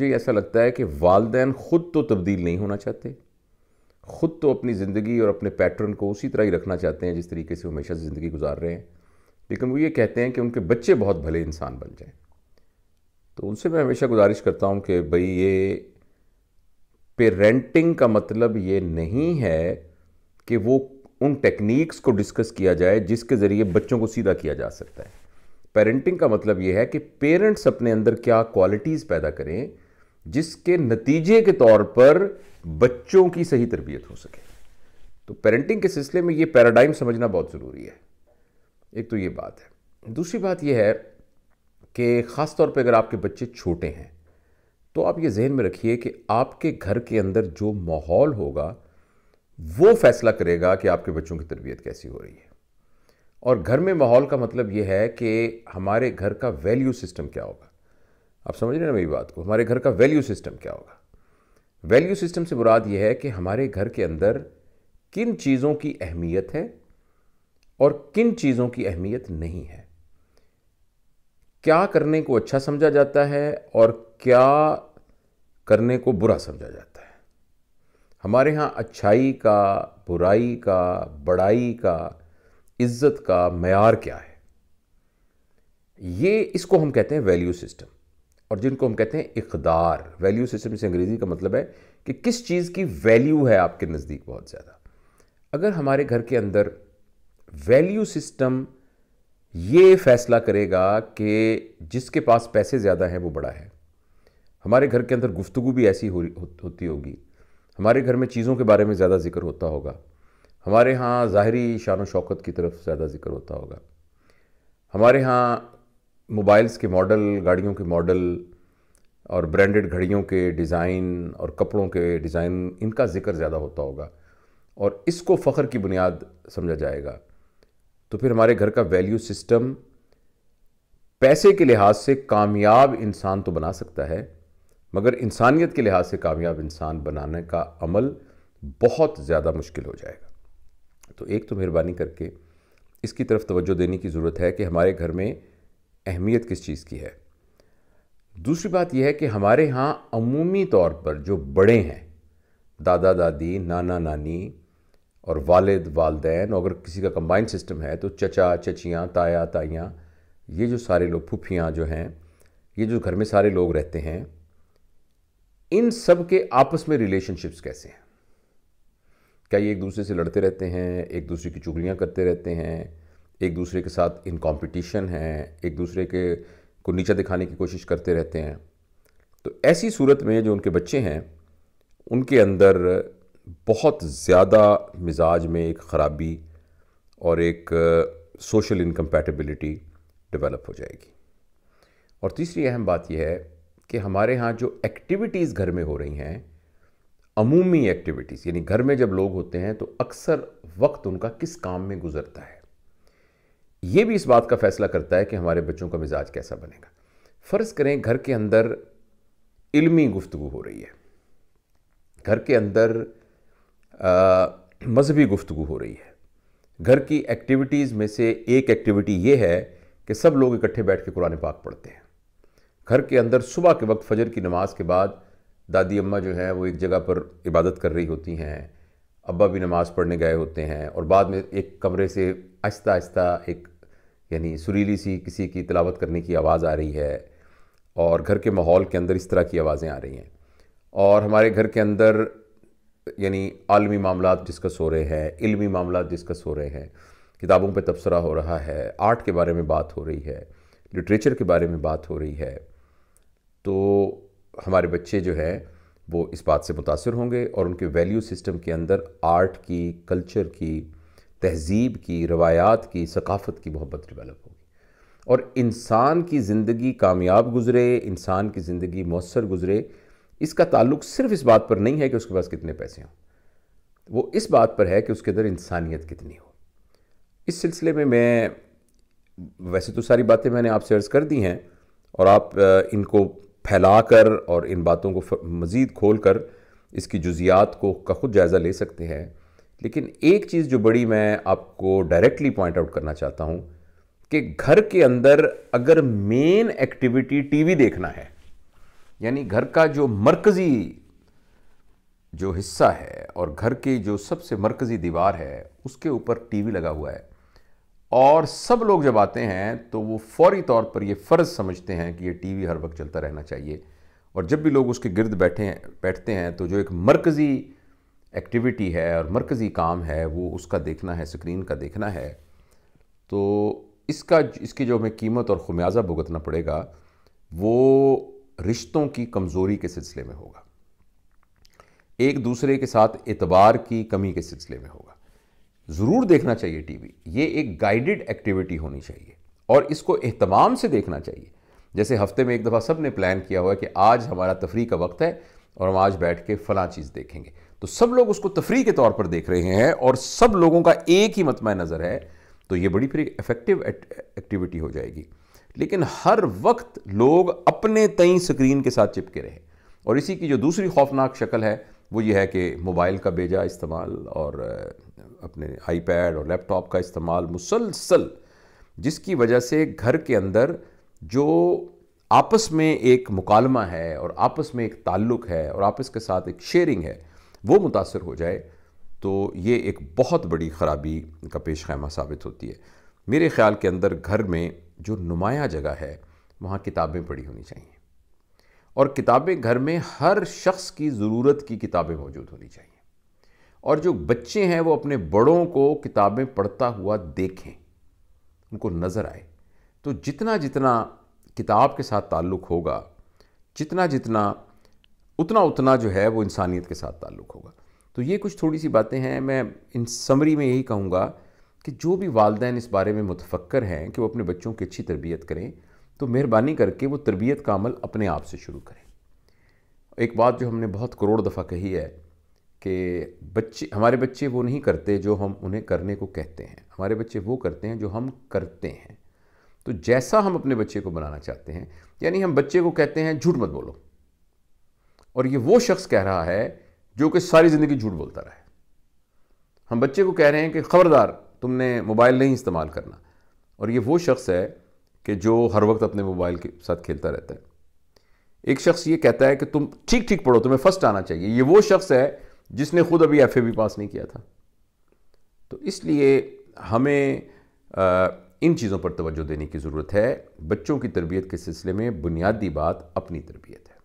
मुझे ऐसा लगता है कि वालदेन ख़ुद तो तब्दील नहीं होना चाहते ख़ुद तो अपनी ज़िंदगी और अपने पैटर्न को उसी तरह ही रखना चाहते हैं जिस तरीके से हमेशा ज़िंदगी गुजार रहे हैं लेकिन वो ये कहते हैं कि उनके बच्चे बहुत भले इंसान बन जाएं तो उनसे मैं हमेशा गुजारिश करता हूँ कि भाई ये पेरेंटिंग का मतलब ये नहीं है कि वो उन टेक्निक्स को डिस्कस किया जाए जिसके ज़रिए बच्चों को सीधा किया जा सकता है पेरेंटिंग का मतलब ये है कि पेरेंट्स अपने अंदर क्या क्वालिटीज़ पैदा करें जिसके नतीजे के तौर पर बच्चों की सही तरबियत हो सके तो पेरेंटिंग के सिलसिले में ये पैराडाइम समझना बहुत ज़रूरी है एक तो ये बात है दूसरी बात यह है कि ख़ास तौर पर अगर आपके बच्चे छोटे हैं तो आप ये जहन में रखिए कि आपके घर के अंदर जो माहौल होगा वो फैसला करेगा कि आपके बच्चों की तरबियत कैसी हो रही है और घर में माहौल का मतलब ये है कि हमारे घर का वैल्यू सिस्टम क्या होगा आप समझ रहे हैं ना मेरी बात को हमारे घर का वैल्यू सिस्टम क्या होगा वैल्यू सिस्टम से बुराद यह है कि हमारे घर के अंदर किन चीज़ों की अहमियत है और किन चीज़ों की अहमियत नहीं है क्या करने को अच्छा समझा जाता है और क्या करने को बुरा समझा जाता है हमारे यहाँ अच्छाई का बुराई का बड़ाई का इज्जत का मैार क्या है ये इसको हम कहते हैं वैल्यू सिस्टम और जिनको हम कहते हैं इकदार वैल्यू सिस्टम से अंग्रेज़ी का मतलब है कि किस चीज़ की वैल्यू है आपके नज़दीक बहुत ज़्यादा अगर हमारे घर के अंदर वैल्यू सिस्टम ये फैसला करेगा कि जिसके पास पैसे ज़्यादा हैं वो बड़ा है हमारे घर के अंदर गुफ्तु भी ऐसी हो, हो, होती होगी हमारे घर में चीज़ों के बारे में ज़्यादा जिक्र होता होगा हमारे यहाँ ज़ाहरी शान शौकत की तरफ ज़्यादा जिक्र होता होगा हमारे यहाँ मोबाइल्स के मॉडल गाड़ियों के मॉडल और ब्रांडेड घड़ियों के डिज़ाइन और कपड़ों के डिज़ाइन इनका ज़िक्र ज़्यादा होता होगा और इसको फ़ख्र की बुनियाद समझा जाएगा तो फिर हमारे घर का वैल्यू सिस्टम पैसे के लिहाज से कामयाब इंसान तो बना सकता है मगर इंसानियत के लिहाज से कामयाब इंसान बनाने का अमल बहुत ज़्यादा मुश्किल हो जाएगा तो एक तो मेहरबानी करके इसकी तरफ तवज्जो देने की ज़रूरत है कि हमारे घर में अहमियत किस चीज़ की है दूसरी बात यह है कि हमारे यहाँ अमूमी तौर पर जो बड़े हैं दादा दादी नाना नानी और वालद वालदेन अगर किसी का कंबाइंड सिस्टम है तो चचा चचियाँ ताया ताइयाँ ये जो सारे लोग फुफियाँ जो हैं ये जो घर में सारे लोग रहते हैं इन सब के आपस में रिलेशनशिप्स कैसे हैं क्या ये एक दूसरे से लड़ते रहते हैं एक दूसरे की चुगलियाँ करते रहते हैं एक दूसरे के साथ इन कॉम्पिटिशन हैं एक दूसरे के को नीचा दिखाने की कोशिश करते रहते हैं तो ऐसी सूरत में जो उनके बच्चे हैं उनके अंदर बहुत ज़्यादा मिजाज में एक ख़राबी और एक सोशल इनकम्पैटिबिलिटी डेवलप हो जाएगी और तीसरी अहम बात यह है कि हमारे यहाँ जो एक्टिविटीज़ घर में हो रही हैं अमूमी एक्टिविटीज़ यानी घर में जब लोग होते हैं तो अक्सर वक्त उनका किस काम में गुजरता है ये भी इस बात का फैसला करता है कि हमारे बच्चों का मिजाज कैसा बनेगा फ़र्ज़ करें घर के अंदर इल्मी गुफ्तु हो रही है घर के अंदर मजहबी गुफ्तु हो रही है घर की एक्टिविटीज़ में से एक एक्टिविटी ये है कि सब लोग इकट्ठे बैठ के कुरान पाक पढ़ते हैं घर के अंदर सुबह के वक्त फजर की नमाज के बाद दादी अम्मा जो हैं वो एक जगह पर इबादत कर रही होती हैं अब्बा भी नमाज़ पढ़ने गए होते हैं और बाद में एक कमरे से आहिस्ता आहिस्ता एक यानी सुरीली सी किसी की तलावत करने की आवाज़ आ रही है और घर के माहौल के अंदर इस तरह की आवाज़ें आ रही हैं और हमारे घर के अंदर यानी आलमी मामला डिस्कस हो रहे हैं इलमी मामला डिस्कस हो रहे हैं किताबों पर तबसरा हो रहा है आर्ट के बारे में बात हो रही है लिटरेचर के बारे में बात हो रही है तो हमारे बच्चे जो हैं वो इस बात से मुतासर होंगे और उनके वैल्यू सिस्टम के अंदर आर्ट की कल्चर की तहजीब की रवायात की सकाफ़त की मोहब्बत डिवेलप होगी और इंसान की ज़िंदगी कामयाब गुजरे इंसान की ज़िंदगी मौसर गुजरे इसका ताल्लुक सिर्फ इस बात पर नहीं है कि उसके पास कितने पैसे हों वो इस बात पर है कि उसके अंदर इंसानियत कितनी हो इस सिलसिले में मैं वैसे तो सारी बातें मैंने आपसे अर्ज़ कर दी हैं और आप इनको फैला कर और इन बातों को मज़ीद खोल कर इसकी जुजियात को का खुद जायज़ा ले सकते हैं लेकिन एक चीज़ जो बड़ी मैं आपको डायरेक्टली पॉइंट आउट करना चाहता हूँ कि घर के अंदर अगर मेन एक्टिविटी टीवी देखना है यानी घर का जो मरकज़ी जो हिस्सा है और घर की जो सबसे मरकज़ी दीवार है उसके ऊपर टीवी लगा हुआ है और सब लोग जब आते हैं तो वो फौरी तौर पर ये फ़र्ज़ समझते हैं कि ये टीवी हर वक्त चलता रहना चाहिए और जब भी लोग उसके गिरद बैठे हैं बैठते हैं तो जो एक मरकज़ी एक्टिविटी है और मरकज़ी काम है वो उसका देखना है स्क्रीन का देखना है तो इसका इसकी जो हमें कीमत और ख़ुमियाज़ा भुगतना पड़ेगा वो रिश्तों की कमज़ोरी के सिलसिले में होगा एक दूसरे के साथ एतबार की कमी के सिलसिले में होगा ज़रूर देखना चाहिए टीवी ये एक गाइडेड एक्टिविटी होनी चाहिए और इसको अहतमाम से देखना चाहिए जैसे हफ्ते में एक दफ़ा सब ने प्लान किया हुआ है कि आज हमारा तफरी का वक्त है और हम आज बैठ के फ़लाँ चीज़ देखेंगे तो सब लोग उसको तफरी के तौर पर देख रहे हैं और सब लोगों का एक ही मतम नज़र है तो ये बड़ी फिर इफ़ेक्टिव एक्टिविटी हो जाएगी लेकिन हर वक्त लोग अपने तई स्क्रीन के साथ चिपके रहे और इसी की जो दूसरी खौफनाक शक्ल है वो ये है कि मोबाइल का बेजा इस्तेमाल और अपने आईपैड और लैपटॉप का इस्तेमाल मुसलसल जिसकी वजह से घर के अंदर जो आपस में एक मुकालमा है और आपस में एक ताल्लुक है और आपस के साथ एक शेयरिंग है वो मुतासर हो जाए तो ये एक बहुत बड़ी ख़राबी का पेश खैमा साबित होती है मेरे ख़्याल के अंदर घर में जो नुमाया जगह है वहाँ किताबें पढ़ी होनी चाहिए और किताबें घर में हर शख्स की ज़रूरत की किताबें मौजूद होनी चाहिए और जो बच्चे हैं वो अपने बड़ों को किताबें पढ़ता हुआ देखें उनको नज़र आए तो जितना जितना किताब के साथ ताल्लुक़ होगा जितना जितना उतना उतना जो है वो इंसानियत के साथ ताल्लुक़ होगा तो ये कुछ थोड़ी सी बातें हैं मैं इन समरी में यही कहूँगा कि जो भी वालदे इस बारे में मुतफ़र हैं कि वो अपने बच्चों की अच्छी तरबियत करें तो मेहरबानी करके वो तरबियत का अमल अपने आप से शुरू करें एक बात जो हमने बहुत करोड़ दफ़ा कही है कि बच्चे हमारे बच्चे वो नहीं करते जो हम उन्हें करने को कहते हैं हमारे बच्चे वो करते हैं जो हम करते हैं तो जैसा हम अपने बच्चे को बनाना चाहते हैं यानी हम बच्चे को कहते हैं झूठ मत बोलो और ये वो शख्स कह रहा है जो कि सारी ज़िंदगी झूठ बोलता रहा है हम बच्चे को कह रहे हैं कि ख़बरदार तुमने मोबाइल नहीं इस्तेमाल करना और ये वो शख्स है कि जो हर वक्त अपने मोबाइल के साथ खेलता रहता है एक शख्स ये कहता है कि तुम ठीक ठीक पढ़ो तुम्हें फर्स्ट आना चाहिए ये वो शख्स है जिसने खुद अभी एफ भी पास नहीं किया था तो इसलिए हमें आ, इन चीज़ों पर तोज्जो देने की ज़रूरत है बच्चों की तरबियत के सिलसिले में बुनियादी बात अपनी तरबियत है